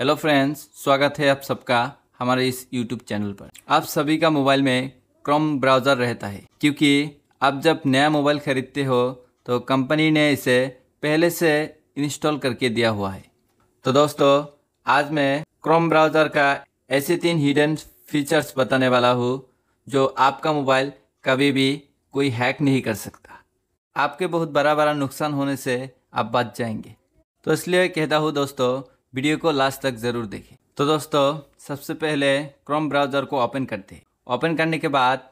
hello friends स्वागत है आप सबका हमारे इस यूट्यूब चैनल पर आप सभी का मोबाइल में क्रोम ब्राउज़र रहता है क्योंकि आप जब नया मोबाइल ख़रीदते हो तो कंपनी ने इसे पहले से इंस्टॉल करके दिया हुआ है तो दोस्तों आज मैं क्रोम ब्राउज़र का ऐसे तीन हिडन फीचर्स बताने वाला हूँ जो आपका मोबाइल कभी भी कोई हैक नहीं कर सकता आपके बहुत बड़ा बड़ा नुकसान होने से आप बच जाएंगे तो इसलिए कहता हूँ दोस्तों वीडियो को लास्ट तक ज़रूर देखें तो दोस्तों सबसे पहले क्रोम ब्राउज़र को ओपन करते हैं ओपन करने के बाद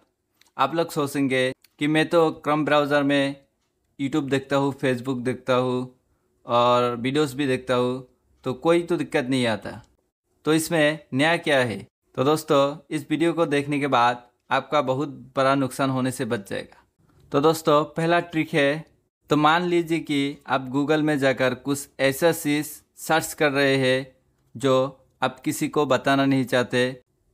आप लोग सोचेंगे कि मैं तो क्रोम ब्राउज़र में यूट्यूब देखता हूँ फेसबुक देखता हूँ और वीडियोस भी देखता हूँ तो कोई तो दिक्कत नहीं आता तो इसमें नया क्या है तो दोस्तों इस वीडियो को देखने के बाद आपका बहुत बड़ा नुकसान होने से बच जाएगा तो दोस्तों पहला ट्रिक है तो मान लीजिए कि आप गूगल में जाकर कुछ ऐसा चीज़ सर्च कर रहे हैं जो आप किसी को बताना नहीं चाहते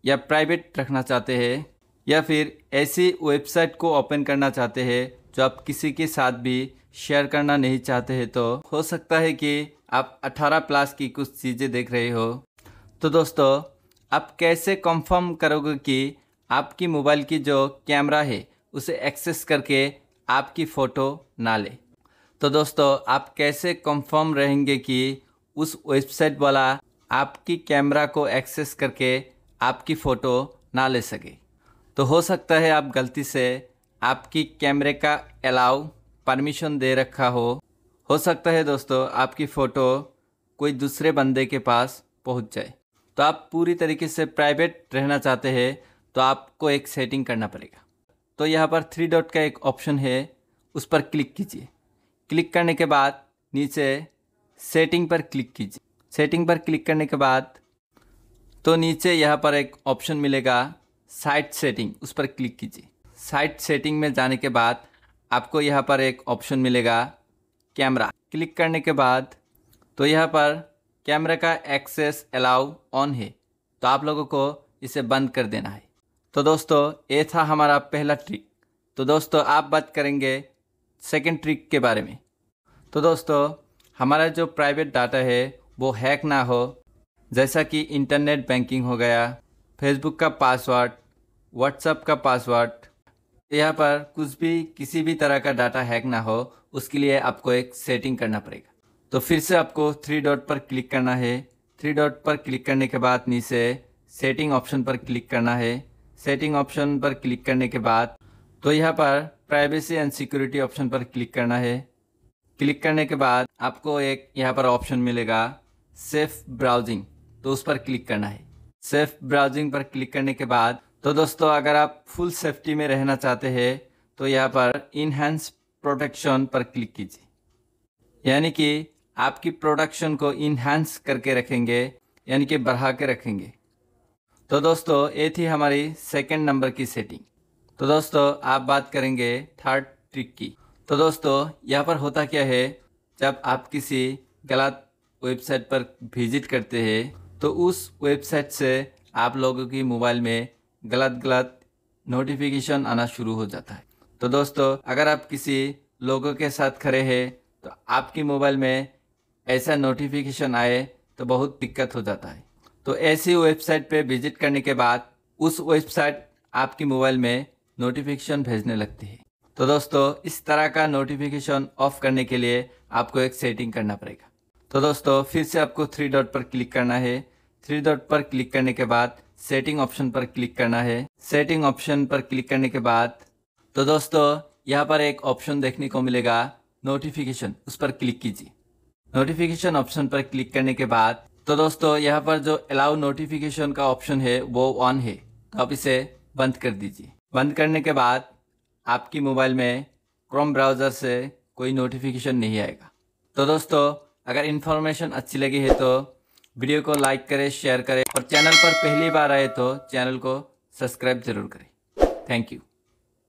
या प्राइवेट रखना चाहते हैं या फिर ऐसी वेबसाइट को ओपन करना चाहते हैं जो आप किसी के साथ भी शेयर करना नहीं चाहते हैं तो हो सकता है कि आप 18 प्लस की कुछ चीज़ें देख रहे हो तो दोस्तों आप कैसे कंफर्म करोगे कि आपकी मोबाइल की जो कैमरा है उसे एक्सेस करके आपकी फ़ोटो ना ले तो दोस्तों आप कैसे कंफर्म रहेंगे कि उस वेबसाइट वाला आपकी कैमरा को एक्सेस करके आपकी फ़ोटो ना ले सके तो हो सकता है आप गलती से आपकी कैमरे का अलाउ परमिशन दे रखा हो हो सकता है दोस्तों आपकी फ़ोटो कोई दूसरे बंदे के पास पहुंच जाए तो आप पूरी तरीके से प्राइवेट रहना चाहते हैं तो आपको एक सेटिंग करना पड़ेगा तो यहाँ पर थ्री डॉट का एक ऑप्शन है उस पर क्लिक कीजिए क्लिक करने के बाद नीचे सेटिंग पर क्लिक कीजिए सेटिंग पर क्लिक करने के बाद तो नीचे यहाँ पर एक ऑप्शन मिलेगा साइट सेटिंग उस पर क्लिक कीजिए साइट सेटिंग में जाने के बाद आपको यहाँ पर एक ऑप्शन मिलेगा कैमरा क्लिक करने के बाद तो यहाँ पर कैमरा का एक्सेस अलाउ ऑन है तो आप लोगों को इसे बंद कर देना है तो दोस्तों ये था हमारा पहला ट्रिक तो दोस्तों आप बात करेंगे सेकेंड ट्रिक के बारे में तो दोस्तों हमारा जो प्राइवेट डाटा है वो हैक ना हो जैसा कि इंटरनेट बैंकिंग हो गया फेसबुक का पासवर्ड व्हाट्सएप का पासवर्ड यहाँ पर कुछ भी किसी भी तरह का डाटा हैक ना हो उसके लिए आपको एक सेटिंग करना पड़ेगा तो फिर से आपको थ्री डॉट पर क्लिक करना है थ्री डॉट पर क्लिक करने के बाद नीचे सेटिंग ऑप्शन पर क्लिक करना है सेटिंग ऑप्शन पर क्लिक करने के बाद तो यहाँ पर प्राइवेसी एंड सिक्योरिटी ऑप्शन पर क्लिक करना है क्लिक करने के बाद आपको एक यहाँ पर ऑप्शन मिलेगा सेफ ब्राउजिंग तो उस पर क्लिक करना है सेफ ब्राउजिंग पर क्लिक करने के बाद तो दोस्तों अगर आप फुल सेफ्टी में रहना चाहते हैं तो यहाँ पर इनहेंस प्रोटेक्शन पर क्लिक कीजिए यानी कि आपकी प्रोडक्शन को इनहेंस करके रखेंगे यानी कि बढ़ा के रखेंगे तो दोस्तों ये थी हमारी सेकेंड नंबर की सेटिंग तो दोस्तों आप बात करेंगे थर्ड ट्रिक की तो दोस्तों यहाँ पर होता क्या है जब आप किसी गलत वेबसाइट पर विजिट करते हैं तो उस वेबसाइट से आप लोगों की मोबाइल में गलत गलत नोटिफिकेशन आना शुरू हो जाता है तो दोस्तों अगर आप किसी लोगों के साथ खड़े हैं तो आपकी मोबाइल में ऐसा नोटिफिकेशन आए तो बहुत दिक्कत हो जाता है तो ऐसी वेबसाइट पे विजिट करने के बाद उस वेबसाइट आपकी मोबाइल में नोटिफिकेशन भेजने लगती है तो दोस्तों इस तरह का नोटिफिकेशन ऑफ करने के लिए आपको एक सेटिंग करना पड़ेगा तो दोस्तों फिर से आपको थ्री डॉट पर क्लिक करना है थ्री डॉट पर क्लिक करने के बाद सेटिंग ऑप्शन पर क्लिक करना है सेटिंग ऑप्शन पर क्लिक करने के बाद तो दोस्तों यहाँ पर एक ऑप्शन देखने को मिलेगा नोटिफिकेशन उस पर क्लिक कीजिए नोटिफिकेशन ऑप्शन पर क्लिक करने के बाद तो दोस्तों यहाँ पर जो अलाउ नोटिफिकेशन का ऑप्शन है वो ऑन है तो आप इसे बंद कर दीजिए बंद करने के बाद आपकी मोबाइल में क्रोम ब्राउज़र से कोई नोटिफिकेशन नहीं आएगा तो दोस्तों अगर इन्फॉर्मेशन अच्छी लगी है तो वीडियो को लाइक करें शेयर करें और चैनल पर पहली बार आए तो चैनल को सब्सक्राइब जरूर करें थैंक यू